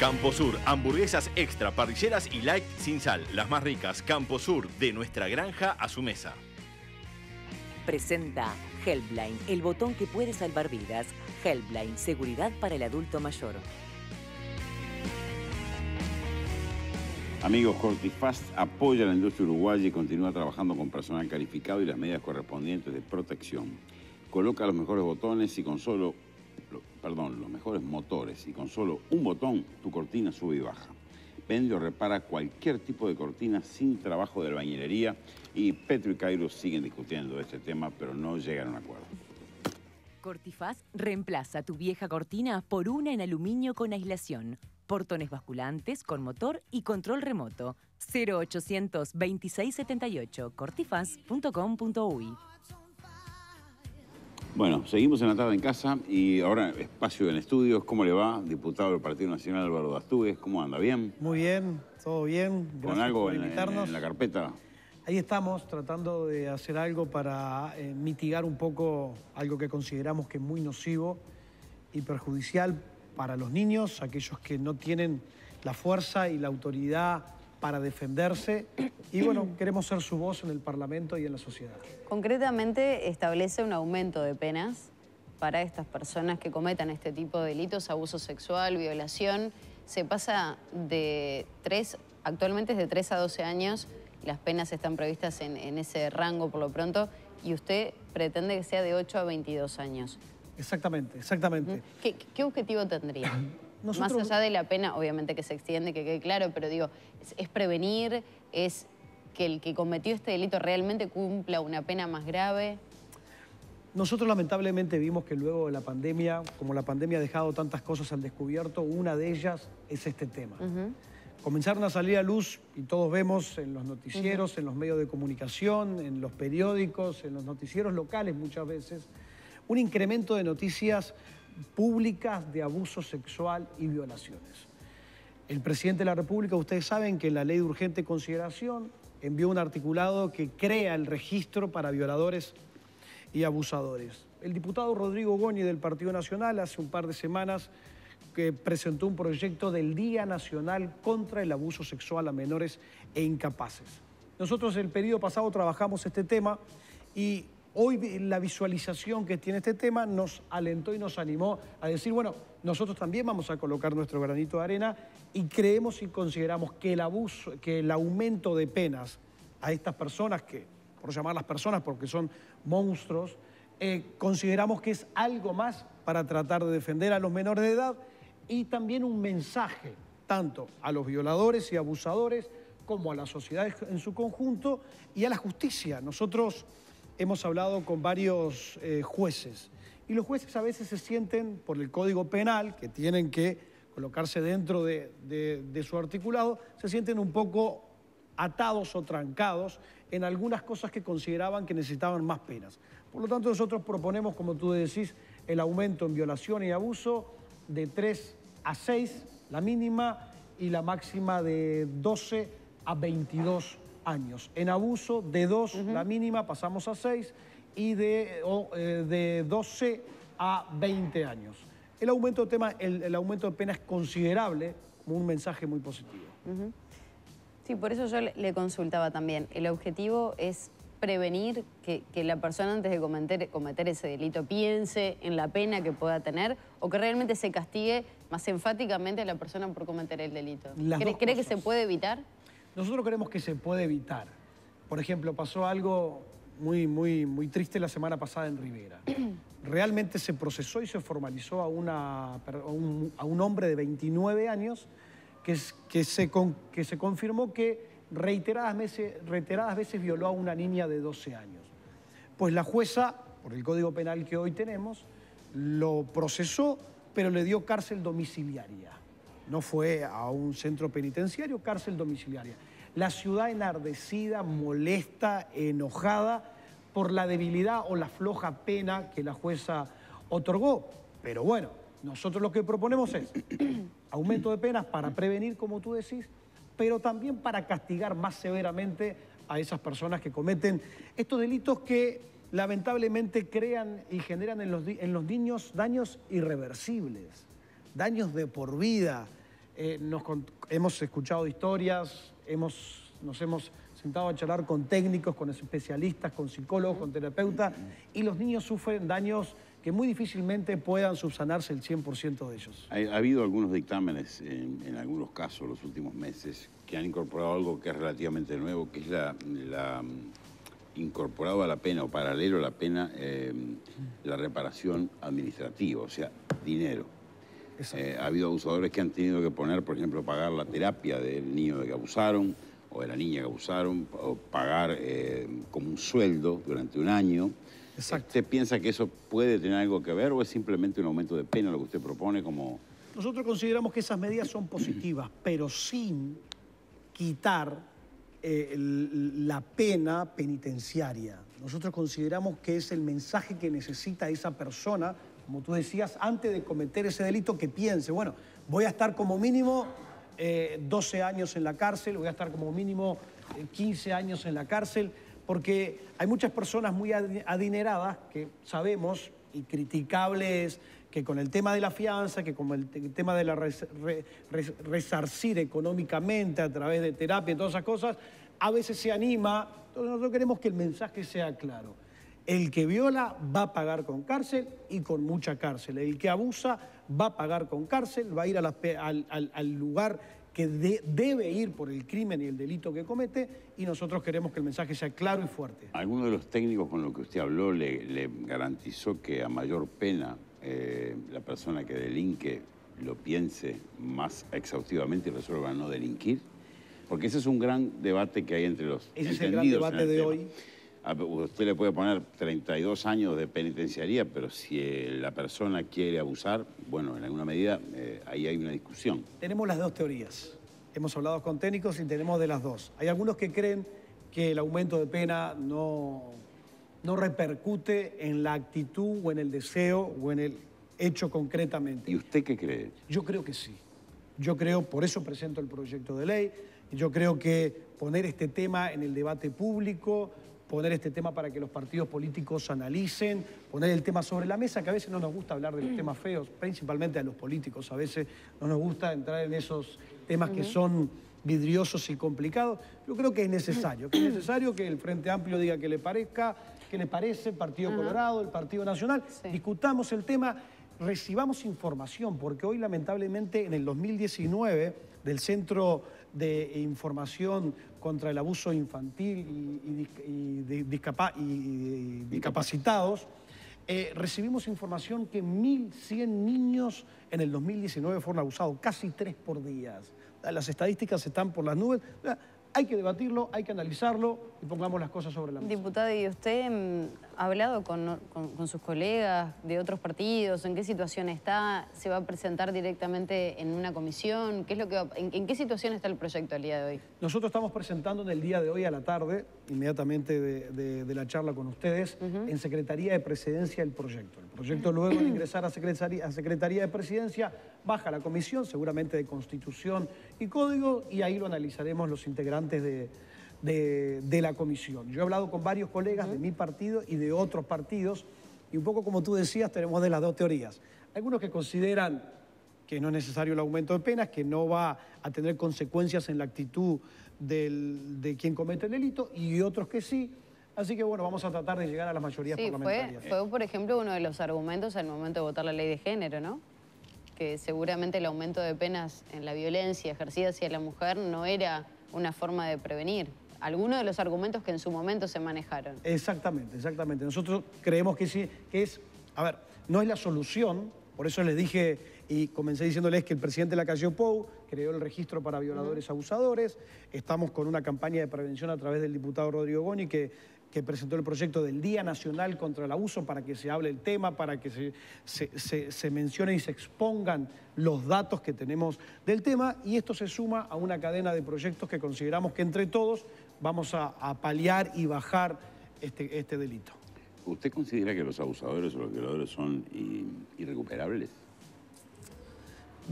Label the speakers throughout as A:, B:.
A: Campo Sur, hamburguesas extra, parrilleras y light sin sal. Las más ricas. Campo Sur de nuestra granja a su mesa.
B: Presenta Helpline, el botón que puede salvar vidas. Helpline, seguridad para el adulto mayor.
A: Amigos, Cortifast apoya la industria uruguaya y continúa trabajando con personal calificado y las medidas correspondientes de protección. Coloca los mejores botones y con solo perdón, los mejores motores y con solo un botón tu cortina sube y baja. Vende repara cualquier tipo de cortina sin trabajo de albañilería y Petro y Cairo siguen discutiendo este tema, pero no llegan a un acuerdo.
B: Cortifaz reemplaza tu vieja cortina por una en aluminio con aislación, portones basculantes con motor y control remoto. 0800 2678 cortifaz.com.uy
A: bueno, seguimos en la tarde en casa y ahora espacio en estudios. ¿Cómo le va, diputado del Partido Nacional Álvaro Dastúguez? ¿Cómo anda? ¿Bien?
C: Muy bien, todo bien. Gracias ¿Con algo En, la carpeta? Ahí estamos tratando de hacer algo para eh, mitigar un poco algo que consideramos que es muy nocivo y perjudicial para los niños, aquellos que no tienen la fuerza y la autoridad para defenderse y bueno, queremos ser su voz en el Parlamento y en la sociedad.
B: Concretamente establece un aumento de penas para estas personas que cometan este tipo de delitos, abuso sexual, violación. Se pasa de tres, actualmente es de 3 a 12 años, las penas están previstas en, ese rango por lo pronto y usted pretende que sea de 8 a 22 años. Exactamente, exactamente. qué objetivo tendría? Más allá de la pena, obviamente que se extiende, que quede claro, pero digo, es, prevenir, es que el que cometió este delito realmente cumpla una pena más grave.
C: Nosotros lamentablemente vimos que luego de la pandemia, como la pandemia ha dejado tantas cosas al descubierto, una de ellas es este tema. Comenzaron a salir a luz, y todos vemos en los noticieros, en los medios de comunicación, en los periódicos, en los noticieros locales muchas veces, un incremento de noticias públicas de abuso sexual y violaciones. El presidente de la República, ustedes saben que la ley de urgente consideración envió un articulado que crea el registro para violadores y abusadores. El diputado Rodrigo Goñi del Partido Nacional hace un par de semanas que presentó un proyecto del Día Nacional contra el Abuso Sexual a Menores e Incapaces. Nosotros el periodo pasado trabajamos este tema y Hoy la visualización que tiene este tema nos alentó y nos animó a decir, bueno, nosotros también vamos a colocar nuestro granito de arena y creemos y consideramos que el abuso, que el aumento de penas a estas personas, que por llamarlas personas porque son monstruos, eh, consideramos que es algo más para tratar de defender a los menores de edad y también un mensaje tanto a los violadores y abusadores como a la sociedad en su conjunto y a la justicia. Nosotros hemos hablado con varios eh, jueces y los jueces a veces se sienten por el Código Penal, que tienen que colocarse dentro de, de su articulado, se sienten un poco atados o trancados en algunas cosas que consideraban que necesitaban más penas. Por lo tanto, nosotros proponemos, como tú decís, el aumento en violación y abuso de 3 a 6, la mínima, y la máxima de 12 a 22 años. En abuso, de dos la mínima, pasamos a seis y de, eh, de 12 a 20 años. El aumento de, tema, el, aumento de pena es considerable, un mensaje muy positivo.
B: Sí, por eso yo le consultaba también. El objetivo es prevenir que, la persona antes de cometer, cometer ese delito piense en la pena que pueda tener o que realmente se castigue más enfáticamente a la persona por cometer el delito. ¿cree que se puede evitar?
C: Nosotros creemos que se puede evitar. Por ejemplo, pasó algo muy, muy, muy triste la semana pasada en Rivera. Realmente se procesó y se formalizó a, una, a, un, hombre de 29 años que, que, se, que se confirmó que reiteradas reiteradas veces violó a una niña de 12 años. Pues la jueza, por el Código Penal que hoy tenemos, lo procesó, pero le dio cárcel domiciliaria. No fue a un centro penitenciario, cárcel domiciliaria la ciudad enardecida, molesta, enojada por la debilidad o la floja pena que la jueza otorgó. Pero bueno, nosotros lo que proponemos es aumento de penas para prevenir, como tú decís, pero también para castigar más severamente a esas personas que cometen estos delitos que lamentablemente crean y generan en los, en los niños daños irreversibles, daños de por vida. Eh, hemos escuchado historias nos hemos sentado a charlar con técnicos, con especialistas, con psicólogos, con terapeutas, y los niños sufren daños que muy difícilmente puedan subsanarse el 100% de ellos.
A: Ha, habido algunos dictámenes, en, algunos casos, los últimos meses, que han incorporado algo que es relativamente nuevo, que es la, la mm, incorporado a la pena o paralelo a la pena eh, la reparación administrativa, o sea, dinero. Eh, ha habido abusadores que han tenido que poner, por ejemplo, pagar la terapia del niño que abusaron o de la niña que abusaron, o pagar eh, como un sueldo durante un año. ¿Usted piensa que eso puede tener algo que ver o es simplemente un aumento de pena lo que usted propone como...
C: Nosotros consideramos que esas medidas son positivas, pero sin quitar eh, la pena penitenciaria. Nosotros consideramos que es el mensaje que necesita esa persona como tú decías, antes de cometer ese delito, que piense, bueno, voy a estar como mínimo 12 eh, años en la cárcel, voy a estar como mínimo 15 eh, años en la cárcel, porque hay muchas personas muy adineradas que sabemos y criticables que con el tema de la fianza, que con el, tema de la resarcir económicamente a través de terapia y todas esas cosas, a veces se anima. Entonces nosotros queremos que el mensaje sea claro. El que viola va a pagar con cárcel y con mucha cárcel. El que abusa va a pagar con cárcel, va a ir al, lugar que debe ir por el crimen y el delito que comete y nosotros queremos que el mensaje sea claro y fuerte.
A: ¿Alguno de los técnicos con los que usted habló le, garantizó que a mayor pena eh, la persona que delinque lo piense más exhaustivamente y resuelva no delinquir? Porque ese es un gran debate que hay entre los... Ese es el gran debate de hoy Ah, usted le puede poner 32 años de penitenciaría, pero si eh, la persona quiere abusar, bueno, en alguna medida eh, ahí hay una discusión.
C: Tenemos las dos teorías. Hemos hablado con técnicos y tenemos de las dos. Hay algunos que creen que el aumento de pena no, no repercute en la actitud o en el deseo o en el hecho concretamente.
A: ¿Y usted qué cree?
C: Yo creo que sí. Yo creo, por eso presento el proyecto de ley, yo creo que poner este tema en el debate público poner este tema para que los partidos políticos analicen, poner el tema sobre la mesa, que a veces no nos gusta hablar de los temas feos, principalmente a los políticos, a veces no nos gusta entrar en esos temas que son vidriosos y complicados. Yo creo que es necesario, que es necesario que el Frente Amplio diga que le parezca, que le parece el Partido Colorado, el Partido Nacional, discutamos el tema, recibamos información, porque hoy lamentablemente en el 2019 del Centro de información contra el abuso infantil y, y, discapacitados, eh, recibimos información que 1.100 niños en el 2019 fueron abusados, casi tres por día. Las estadísticas están por las nubes. Hay que debatirlo, hay que analizarlo, y pongamos las cosas sobre la mesa.
B: Diputado, ¿y usted mm, ha hablado con, sus colegas de otros partidos? ¿En qué situación está? ¿Se va a presentar directamente en una comisión? ¿Qué es lo que en, qué situación está el proyecto al día de hoy?
C: Nosotros estamos presentando en el día de hoy a la tarde, inmediatamente de, la charla con ustedes, en Secretaría de Presidencia el proyecto. El proyecto luego de ingresar a Secretaría, a Secretaría de Presidencia baja a la comisión, seguramente de Constitución y Código, y ahí lo analizaremos los integrantes de de, la comisión. Yo he hablado con varios colegas de mi partido y de otros partidos, y un poco como tú decías, tenemos de las dos teorías. Algunos que consideran que no es necesario el aumento de penas, que no va a tener consecuencias en la actitud de quien comete el delito, y otros que sí. Así que bueno, vamos a tratar de llegar a las mayorías Fue, fue,
B: por ejemplo, uno de los argumentos al momento de votar la ley de género, ¿no? Que seguramente el aumento de penas en la violencia ejercida hacia la mujer no era una forma de prevenir algunos de los argumentos que en su momento se manejaron.
C: Exactamente, exactamente. Nosotros creemos que, sí, es, a ver, no es la solución, por eso les dije y comencé diciéndoles que el presidente de la calle POU creó el registro para violadores abusadores, estamos con una campaña de prevención a través del diputado Rodrigo Goni que que presentó el proyecto del Día Nacional contra el Abuso para que se hable el tema, para que se, se, mencione y se expongan los datos que tenemos del tema. Y esto se suma a una cadena de proyectos que consideramos que entre todos vamos a, paliar y bajar este, este delito.
A: ¿Usted considera que los abusadores o los violadores son irrecuperables?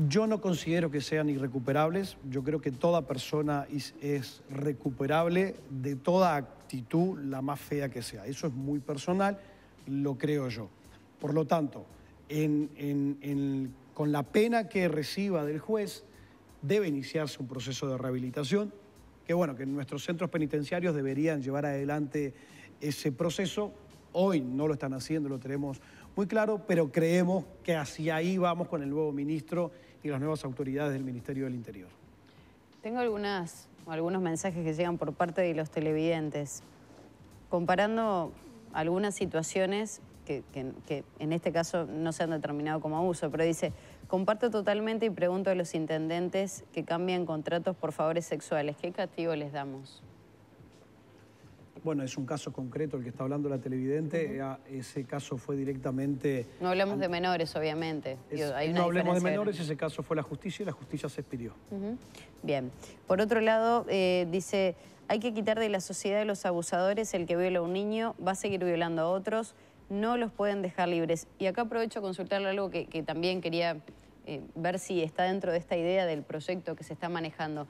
C: Yo no considero que sean irrecuperables. Yo creo que toda persona es, recuperable de toda actitud, la más fea que sea. Eso es muy personal, lo creo yo. Por lo tanto, con la pena que reciba del juez, debe iniciarse un proceso de rehabilitación. Que bueno, que nuestros centros penitenciarios deberían llevar adelante ese proceso. Hoy no lo están haciendo, lo tenemos muy claro, pero creemos que hacia ahí vamos con el nuevo ministro y las nuevas autoridades del Ministerio del Interior.
B: Tengo algunas, algunos mensajes que llegan por parte de los televidentes. Comparando algunas situaciones que, que, en este caso no se han determinado como abuso, pero dice, comparto totalmente y pregunto a los intendentes que cambian contratos por favores sexuales, ¿qué castigo les damos?
C: Bueno, es un caso concreto el que está hablando la televidente. Ah, ese caso fue directamente...
B: No hablamos de menores, obviamente. no hablamos de menores, ese
C: caso fue la justicia y la justicia se expidió.
B: Bien. Por otro lado, eh, dice, hay que quitar de la sociedad de los abusadores el que viola a un niño, va a seguir violando a otros, no los pueden dejar libres. Y acá aprovecho a consultarle algo que, también quería eh, ver si está dentro de esta idea del proyecto que se está manejando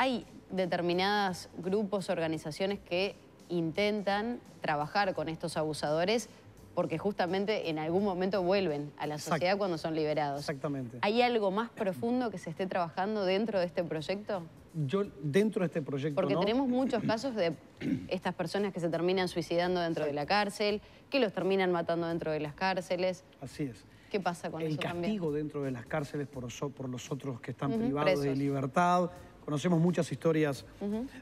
B: hay determinados grupos, organizaciones que intentan trabajar con estos abusadores porque justamente en algún momento vuelven a la sociedad cuando son liberados. Exactamente. ¿Hay algo más profundo que se esté trabajando dentro de este proyecto?
C: Yo, dentro de este proyecto. Porque tenemos
B: muchos casos de estas personas que se terminan suicidando dentro de la cárcel, que los terminan matando dentro de las cárceles. Así es. ¿Qué pasa con El castigo
C: dentro de las cárceles por, los otros que están privados de libertad. Conocemos muchas historias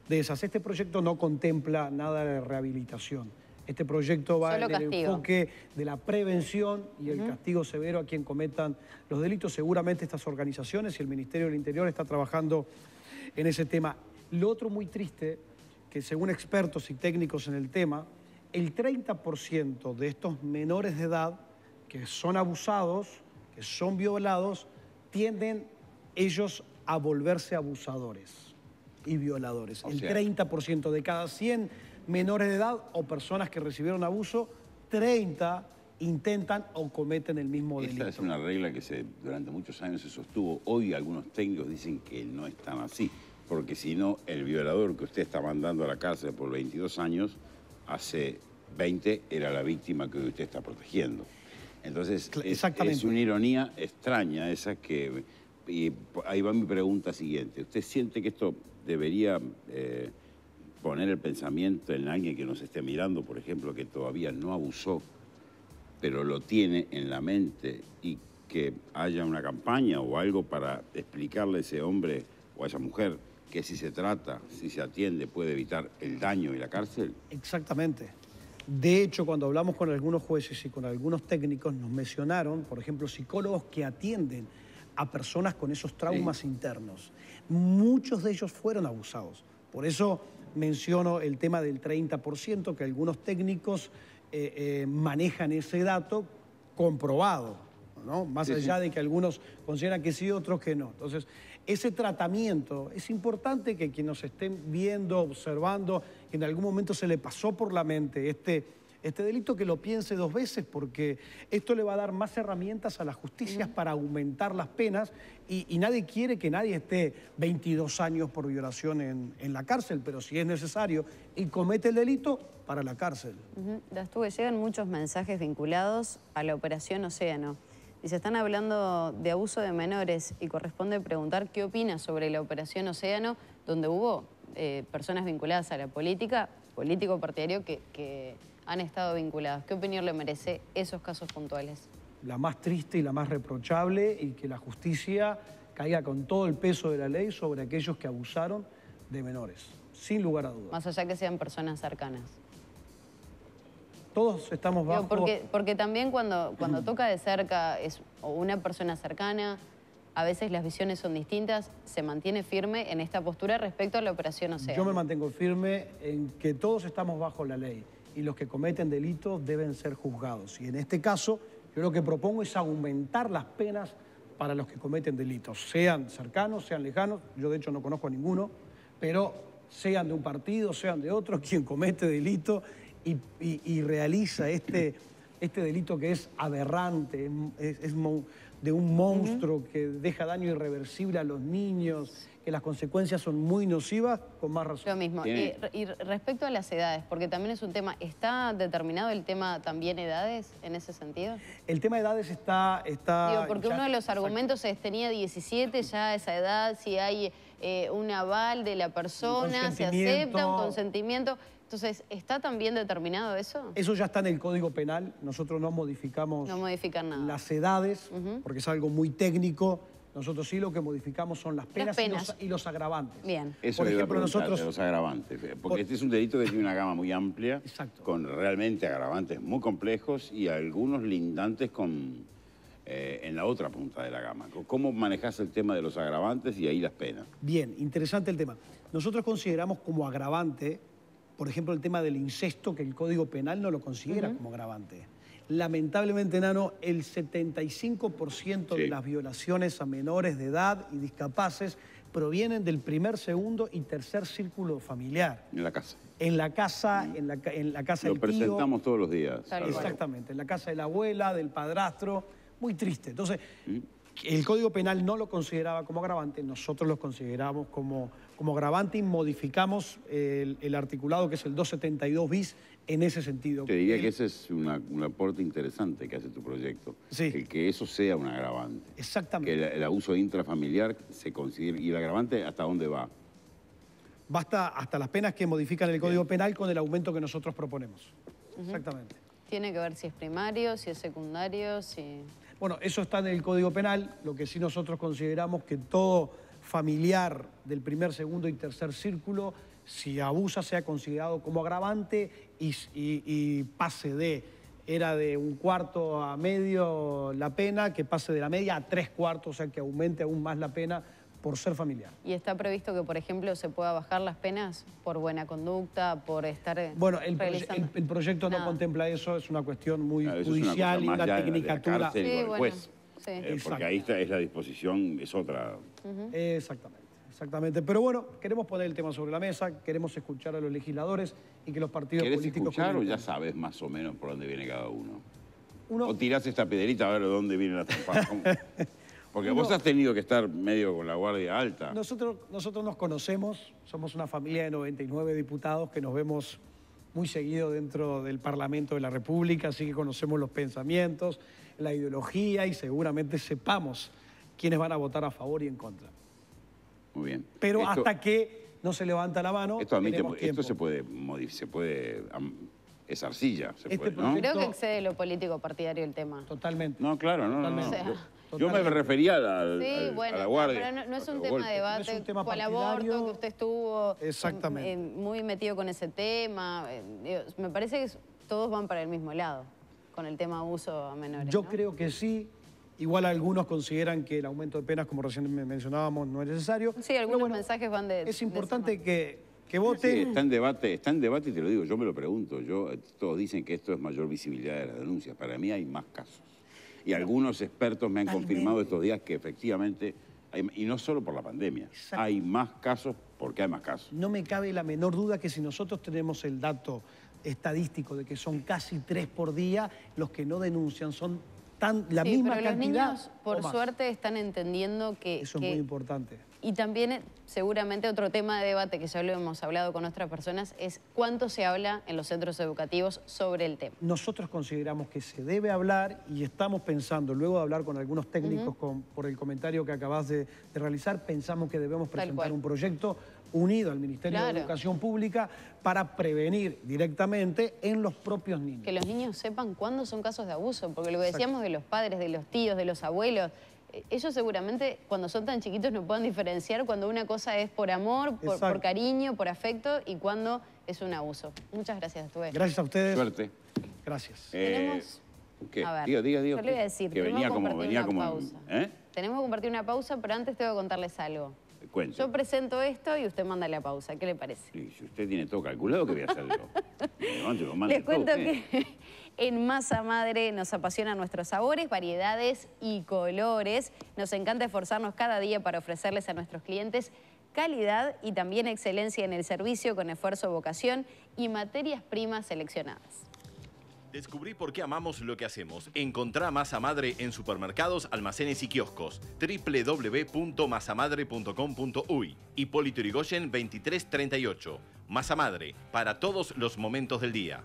C: de esas. Este proyecto no contempla nada de rehabilitación. Este proyecto va en el enfoque de la prevención y el castigo severo a quien cometan los delitos. Seguramente estas organizaciones y el Ministerio del Interior está trabajando en ese tema. Lo otro muy triste, que según expertos y técnicos en el tema, el 30% de estos menores de edad que son abusados, que son violados, tienden ellos a volverse abusadores y violadores. Oh, el 30% de cada 100 menores de edad o personas que recibieron abuso, 30 intentan o cometen el mismo delito. Esta es una regla que
A: se, durante muchos años se sostuvo. Hoy algunos técnicos dicen que no es tan así, porque si no, el violador que usted está mandando a la cárcel por 22 años, hace 20 era la víctima que usted está protegiendo. Entonces, es una ironía extraña esa que y ahí va mi pregunta siguiente. ¿Usted siente que esto debería eh, poner el pensamiento en alguien que nos esté mirando, por ejemplo, que todavía no abusó, pero lo tiene en la mente y que haya una campaña o algo para explicarle a ese hombre o a esa mujer que si se trata, si se atiende, puede evitar el daño y la cárcel?
C: Exactamente. De hecho, cuando hablamos con algunos jueces y con algunos técnicos, nos mencionaron, por ejemplo, psicólogos que atienden a personas con esos traumas internos. Muchos de ellos fueron abusados. Por eso menciono el tema del 30%, que algunos técnicos eh, eh, manejan ese dato comprobado, más allá de que algunos consideran que sí, otros que no. Entonces, ese tratamiento es importante que quien nos estén viendo, observando, que en algún momento se le pasó por la mente este este delito que lo piense dos veces porque esto le va a dar más herramientas a las justicias mm. para aumentar las penas y, nadie quiere que nadie esté 22 años por violación en, la cárcel, pero si es necesario y comete el delito, para la cárcel.
B: Ya estuve, llegan muchos mensajes vinculados a la operación Océano. Y se están hablando de abuso de menores y corresponde preguntar qué opina sobre la operación Océano, donde hubo eh, personas vinculadas a la política, político partidario que, que han estado vinculadas. ¿Qué opinión le merece esos casos puntuales?
C: La más triste y la más reprochable y que la justicia caiga con todo el peso de la ley sobre aquellos que abusaron
B: de menores, sin lugar a dudas. Más allá que sean personas cercanas. Todos estamos bajo... la porque, porque también cuando, cuando toca de cerca es una persona cercana, a veces las visiones son distintas, se mantiene firme en esta postura respecto a la operación Océano. Yo me
C: mantengo firme en que todos estamos bajo la ley y los que cometen delitos deben ser juzgados. Y en este caso, yo lo que propongo es aumentar las penas para los que cometen delitos, sean cercanos, sean lejanos, yo de hecho no conozco a ninguno, pero sean de un partido, sean de otro, quien comete delito y, y realiza este este delito que es aberrante, es, de un monstruo que deja daño irreversible a los niños, que las consecuencias son muy nocivas, con más razón. Lo mismo.
B: Y, respecto a las edades, porque también es un tema, ¿está determinado el tema también edades en ese sentido?
C: El tema de edades está... está porque uno de los argumentos
B: es, tenía 17 ya esa edad, si hay eh, un aval de la persona, se acepta un consentimiento entonces, ¿está también determinado eso? Eso
C: ya está en el Código Penal. Nosotros no modificamos
B: modifican las
C: edades, porque es algo muy técnico. Nosotros sí lo que modificamos son las penas, Y, los, agravantes.
B: Bien. Eso
C: Por ejemplo, nosotros... los agravantes.
A: Eh, porque este es un delito que tiene una gama muy amplia, Exacto. con realmente agravantes muy complejos y algunos lindantes con... Eh, en la otra punta de la gama. ¿Cómo manejas el tema de los agravantes y ahí las penas?
C: Bien, interesante el tema. Nosotros consideramos como agravante por ejemplo, el tema del incesto, que el Código Penal no lo considera como agravante. Lamentablemente, Nano, el 75% de las violaciones a menores de edad y discapaces provienen del primer, segundo y tercer círculo familiar. En la casa. En la casa, en la, casa lo del Lo presentamos todos los días. Exactamente, en la casa de la abuela, del padrastro. Muy triste. Entonces, el Código Penal no lo consideraba como agravante, nosotros lo consideramos como, como agravante y modificamos el, articulado que es el 272 bis en ese sentido. Te diría
A: eh, que ese es un aporte interesante que hace tu proyecto, que eso sea un agravante. Exactamente. Que el, abuso intrafamiliar se considere, y el agravante hasta dónde va.
C: Basta hasta las penas que modifican el Código Penal con el aumento que nosotros proponemos. Exactamente.
B: Tiene que ver si es primario, si es secundario, si...
C: Bueno, eso está en el Código Penal, lo que sí nosotros consideramos que todo familiar del primer, segundo y tercer círculo, si abusa, sea considerado como agravante y, pase de, era de un cuarto a medio la pena, que pase de la media a tres cuartos, o sea que aumente aún más la pena por ser familiar.
B: ¿Y está previsto que, por ejemplo, se pueda bajar las penas por buena conducta, por estar Bueno, el,
C: proyecto no contempla eso, es una cuestión muy judicial y una tecnicatura. La sí, eh, porque ahí
A: está, es la disposición, es otra.
C: Exactamente. Exactamente. Pero bueno, queremos poner el tema sobre la mesa, queremos escuchar a los legisladores y que los partidos ¿Quieres escuchar o ya
A: sabes más o menos por dónde viene cada uno? O tirás esta piedrita a ver de dónde viene la trampa. Porque vos has tenido que estar medio con la guardia alta.
C: Nosotros, nosotros nos conocemos, somos una familia de 99 diputados que nos vemos muy seguido dentro del Parlamento de la República, así que conocemos los pensamientos, la ideología y seguramente sepamos quiénes van a votar a favor y en contra.
A: Muy bien. Pero hasta
C: que no
A: se levanta la mano, esto, esto se puede se puede es arcilla, este ¿no? Creo que
B: excede lo político partidario el tema.
A: Totalmente. No, claro, no, no. Yo me refería al, a la guardia. Pero no, es un tema de debate, no es un tema aborto,
B: que usted estuvo eh, Exactamente. Eh, muy metido con ese tema. Eh, me parece que todos van para el mismo lado con el tema abuso a menores.
C: Yo creo que sí. Igual algunos consideran que el aumento de penas, como recién mencionábamos, no es necesario.
B: Sí, algunos mensajes van de... Es importante que,
A: que voten... está en debate, está en debate y te lo digo, yo me lo pregunto. Yo, todos dicen que esto es mayor visibilidad de las denuncias. Para mí hay más casos. Y algunos expertos me han confirmado estos días que efectivamente, y no solo por la pandemia, hay más casos porque hay más casos.
C: No me cabe la menor duda que si nosotros tenemos el dato estadístico de que son casi tres por día, los que no denuncian son tan, la misma pero cantidad, Los niños, por suerte,
B: están entendiendo que... Eso es muy importante y también, eh, seguramente, otro tema de debate que ya lo hemos hablado con otras personas es cuánto se habla en los centros educativos sobre el tema.
C: Nosotros consideramos que se debe hablar y estamos pensando, luego de hablar con algunos técnicos por el comentario que acabas de, realizar, pensamos que debemos presentar un proyecto unido al Ministerio de Educación Pública para prevenir directamente en los propios niños. Que
B: los niños sepan cuándo son casos de abuso, porque lo que decíamos de los padres, de los tíos, de los abuelos, eh, ellos seguramente cuando son tan chiquitos no pueden diferenciar cuando una cosa es por amor, por, cariño, por afecto y cuando es un abuso. Muchas gracias, estuve. Gracias
C: a ustedes. Suerte. Gracias. Eh, tenemos... A ver, digo, digo, Yo le voy a decir, que venía como, venía como... Pausa. ¿eh?
B: Tenemos que compartir una pausa, pero antes tengo que contarles algo. Cuento. Yo presento esto y usted manda la pausa. ¿Qué le parece? si
A: usted tiene todo calculado, ¿qué voy a hacer yo? Les cuento que...
B: En Masa Madre nos apasionan nuestros sabores, variedades y colores. Nos encanta esforzarnos cada día para ofrecerles a nuestros clientes calidad y también excelencia en el servicio con esfuerzo, vocación y materias primas seleccionadas.
A: Descubrí por qué amamos lo que hacemos. Encontrá Masa Madre en supermercados, almacenes y kioscos. www.masamadre.com.uy y Yrigoyen 2338. Masa Madre, para todos los momentos del día.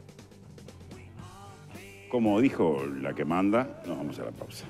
A: Como dijo la que manda, nos vamos a la pausa.